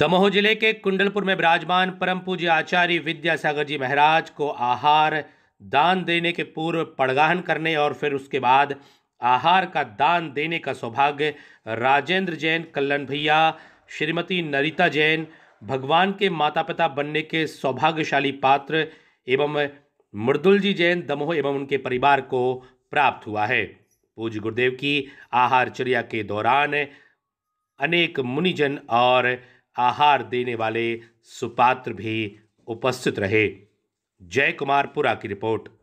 दमोह जिले के कुंडलपुर में विराजमान परम पूज्य आचार्य विद्यासागर जी महाराज को आहार दान देने के पूर्व पड़गाहन करने और फिर उसके बाद आहार का दान देने का सौभाग्य राजेंद्र जैन कल्याण भैया श्रीमती नरिता जैन भगवान के माता पिता बनने के सौभाग्यशाली पात्र एवं मृदुल जी जैन दमोह एवं उनके परिवार को प्राप्त हुआ है पूज्य गुरुदेव की आहारचर्या के दौरान अनेक मुनिजन और आहार देने वाले सुपात्र भी उपस्थित रहे जय कुमारपुरा की रिपोर्ट